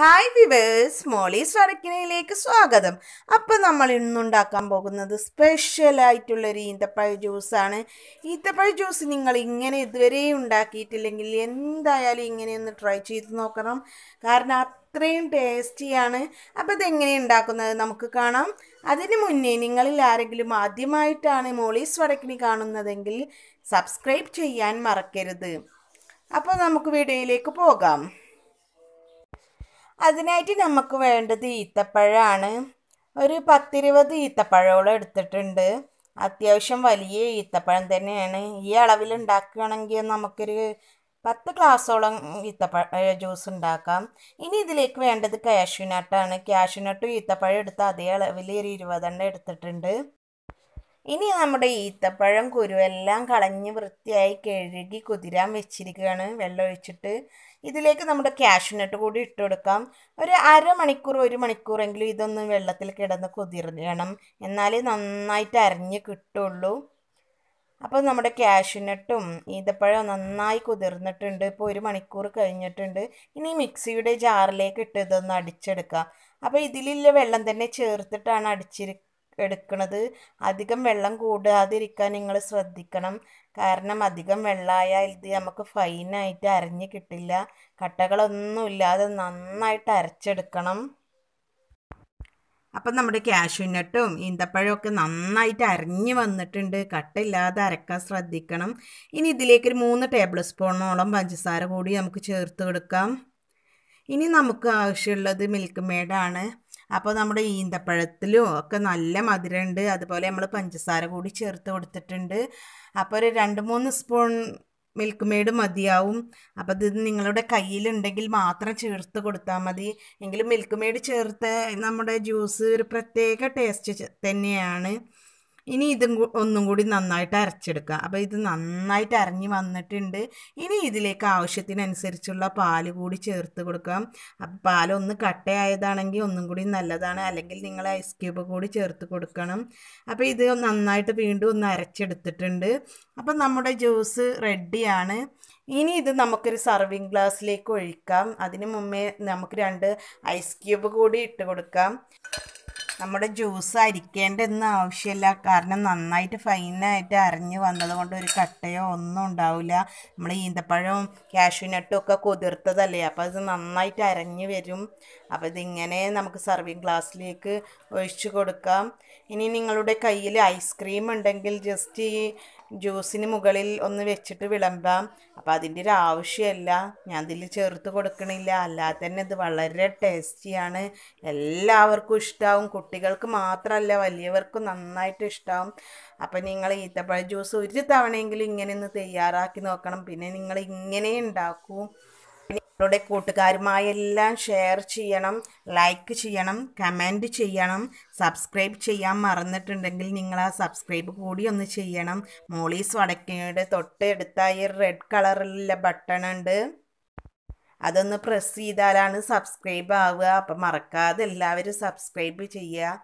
hi viewers Molly's വടക്കിനയിലേക്ക് സ്വാഗതം അപ്പോൾ നമ്മൾ ഇന്നുണ്ടാക്കാൻ പോകുന്നത് സ്പെഷ്യലായിട്ടുള്ളൊരു ഈന്തപ്പഴ ജ്യൂസാണ് ഈന്തപ്പഴ ജ്യൂസ് നിങ്ങൾ ഇങ്ങനെ ഇതുവരെ ഉണ്ടാക്കിയിട്ടില്ലെങ്കിൽ എന്തായാലും ഇങ്ങനെയൊന്ന് ഒന്ന് ട്രൈ ചെയ്ത് നോക്കണം കാരണം അത്രയും ടേസ്റ്റിയാണ് അപ്പോൾ ഇതെങ്ങനെ ഉണ്ടാക്കുന്നത് നമുക്ക് കാണാം അതിന് മുന്നേ നിങ്ങളിൽ ആരെങ്കിലും ആദ്യമായിട്ടാണ് മോളീസ് വടക്കിനി കാണുന്നതെങ്കിൽ സബ്സ്ക്രൈബ് ചെയ്യാൻ മറക്കരുത് അപ്പോൾ നമുക്ക് വീഡിയോയിലേക്ക് പോകാം അതിനായിട്ട് നമുക്ക് വേണ്ടത് ഈത്തപ്പഴമാണ് ഒരു പത്തിരുപത് ഈത്തപ്പഴമോളം എടുത്തിട്ടുണ്ട് അത്യാവശ്യം വലിയ ഈത്തപ്പഴം തന്നെയാണ് ഈ അളവിൽ ഉണ്ടാക്കുകയാണെങ്കിൽ നമുക്കൊരു പത്ത് ഗ്ലാസ്സോളം ഈത്തപ്പഴ ജ്യൂസ് ഉണ്ടാക്കാം ഇനി ഇതിലേക്ക് വേണ്ടത് കാഷ്യൂനട്ടാണ് കാഷ്യൂനട്ടും ഈത്തപ്പഴം എടുത്ത് അതേ അളവിൽ ഒരു ഇരുപതെണ്ണം എടുത്തിട്ടുണ്ട് ഇനി നമ്മുടെ ഈത്തപ്പഴം കുരുവെല്ലാം കളഞ്ഞ് വൃത്തിയായി കഴുകി കുതിരാൻ വെച്ചിരിക്കുകയാണ് വെള്ളം ഒഴിച്ചിട്ട് ഇതിലേക്ക് നമ്മുടെ കാഷ്യൂനട്ട് കൂടി ഇട്ട് കൊടുക്കാം ഒരു അരമണിക്കൂർ ഒരു മണിക്കൂറെങ്കിലും ഇതൊന്ന് വെള്ളത്തിൽ കിടന്ന് കുതിരണം എന്നാലേ നന്നായിട്ട് അരഞ്ഞ് കിട്ടുള്ളൂ അപ്പോൾ നമ്മുടെ കാഷ്യൂനട്ടും ഈതപ്പഴം നന്നായി കുതിർന്നിട്ടുണ്ട് ഇപ്പോൾ ഒരു മണിക്കൂർ കഴിഞ്ഞിട്ടുണ്ട് ഇനി മിക്സിയുടെ ജാറിലേക്ക് ഇട്ട് ഇതൊന്ന് അടിച്ചെടുക്കാം അപ്പോൾ ഇതിലുള്ള വെള്ളം തന്നെ ചേർത്തിട്ടാണ് അടിച്ചിരിക്കുക എടുക്കുന്നത് അധികം വെള്ളം കൂടാതിരിക്കാൻ നിങ്ങൾ ശ്രദ്ധിക്കണം കാരണം അധികം വെള്ളമായാൽ ഇത് നമുക്ക് ഫൈനായിട്ട് അരഞ്ഞ് കിട്ടില്ല കട്ടകളൊന്നും ഇല്ലാതെ നന്നായിട്ട് അരച്ചെടുക്കണം അപ്പം നമ്മുടെ കാഷ്യൂനട്ടും ഈന്തപ്പഴമൊക്കെ നന്നായിട്ട് അരഞ്ഞു വന്നിട്ടുണ്ട് കട്ടില്ലാതെ അരക്കാൻ ശ്രദ്ധിക്കണം ഇനി ഇതിലേക്ക് ഒരു മൂന്ന് ടേബിൾ സ്പൂണോളം പഞ്ചസാര കൂടി നമുക്ക് ചേർത്ത് കൊടുക്കാം ഇനി നമുക്ക് ആവശ്യമുള്ളത് മിൽക്ക് മേഡാണ് അപ്പോൾ നമ്മുടെ ഈന്തപ്പഴത്തിലും ഒക്കെ നല്ല മധുരമുണ്ട് അതുപോലെ നമ്മൾ പഞ്ചസാര കൂടി ചേർത്ത് കൊടുത്തിട്ടുണ്ട് അപ്പോൾ ഒരു രണ്ട് മൂന്ന് സ്പൂൺ മിൽക്ക് മെയ്ഡ് മതിയാവും അപ്പോൾ ഇത് നിങ്ങളുടെ കയ്യിലുണ്ടെങ്കിൽ മാത്രം ചേർത്ത് കൊടുത്താൽ മതി എങ്കിലും മിൽക്ക് മെയ്ഡ് ചേർത്ത് നമ്മുടെ ജ്യൂസ് ഒരു പ്രത്യേക ടേസ്റ്റ് തന്നെയാണ് ഇനി ഇതും ഒന്നും കൂടി നന്നായിട്ട് അരച്ചെടുക്കുക അപ്പോൾ ഇത് നന്നായിട്ട് അരഞ്ഞ് വന്നിട്ടുണ്ട് ഇനി ഇതിലേക്ക് ആവശ്യത്തിനനുസരിച്ചുള്ള പാല് കൂടി ചേർത്ത് കൊടുക്കാം അപ്പം പാലൊന്ന് കട്ടയായതാണെങ്കിൽ ഒന്നും കൂടി നല്ലതാണ് അല്ലെങ്കിൽ നിങ്ങൾ ഐസ് ക്യൂബ് കൂടി ചേർത്ത് കൊടുക്കണം അപ്പോൾ ഇത് നന്നായിട്ട് വീണ്ടും ഒന്ന് അരച്ചെടുത്തിട്ടുണ്ട് അപ്പോൾ നമ്മുടെ ജ്യൂസ് റെഡിയാണ് ഇനി ഇത് നമുക്കൊരു സർവിങ് ഗ്ലാസ്സിലേക്ക് ഒഴിക്കാം അതിന് മുമ്പേ നമുക്ക് രണ്ട് ഐസ് ക്യൂബ് കൂടി ഇട്ട് കൊടുക്കാം നമ്മുടെ ജ്യൂസ് അരിക്കേണ്ടതൊന്നും ആവശ്യമില്ല കാരണം നന്നായിട്ട് ഫൈനായിട്ട് അരഞ്ഞ് വന്നതുകൊണ്ട് ഒരു കട്ടയോ ഒന്നും ഉണ്ടാവില്ല നമ്മൾ ഈന്തപ്പഴവും കാഷ്യൂനട്ടും ഒക്കെ കുതിർത്തതല്ലേ അപ്പോൾ അത് നന്നായിട്ട് അരഞ്ഞ് വരും അപ്പോൾ ഇതിങ്ങനെ നമുക്ക് സർവിങ് ഗ്ലാസ്സിലേക്ക് ഒഴിച്ചു കൊടുക്കാം ഇനി നിങ്ങളുടെ കയ്യിൽ ഐസ്ക്രീം ഉണ്ടെങ്കിൽ ജസ്റ്റ് ഈ ജ്യൂസിന് മുകളിൽ ഒന്ന് വെച്ചിട്ട് വിളമ്പാം അപ്പോൾ അതിൻ്റെ ഒരു ആവശ്യമല്ല ഞാൻ ഇതിൽ ചേർത്ത് കൊടുക്കണില്ല അല്ലാതെ തന്നെ ഇത് വളരെ ടേസ്റ്റിയാണ് എല്ലാവർക്കും ഇഷ്ടമാവും കുട്ടികൾക്ക് മാത്രമല്ല വലിയവർക്കും നന്നായിട്ട് ഇഷ്ടമാവും അപ്പോൾ നിങ്ങൾ ഈത്തപ്പഴ ജ്യൂസ് ഒരു തവണയെങ്കിലും ഇങ്ങനെ ഒന്ന് തയ്യാറാക്കി നോക്കണം പിന്നെ നിങ്ങൾ ഇങ്ങനെ ഉണ്ടാക്കും നിങ്ങളുടെ കൂട്ടുകാരുമായെല്ലാം ഷെയർ ചെയ്യണം ലൈക്ക് ചെയ്യണം കമൻറ്റ് ചെയ്യണം സബ്സ്ക്രൈബ് ചെയ്യാൻ മറന്നിട്ടുണ്ടെങ്കിൽ നിങ്ങൾ ആ സബ്സ്ക്രൈബ് കൂടി ഒന്ന് ചെയ്യണം മോളീസ് വടക്കയുടെ തൊട്ടടുത്തായി റെഡ് കളറിലുള്ള ബട്ടൺ ഉണ്ട് അതൊന്ന് പ്രസ് ചെയ്താലാണ് സബ്സ്ക്രൈബ് ആവുക അപ്പം മറക്കാതെ എല്ലാവരും സബ്സ്ക്രൈബ് ചെയ്യുക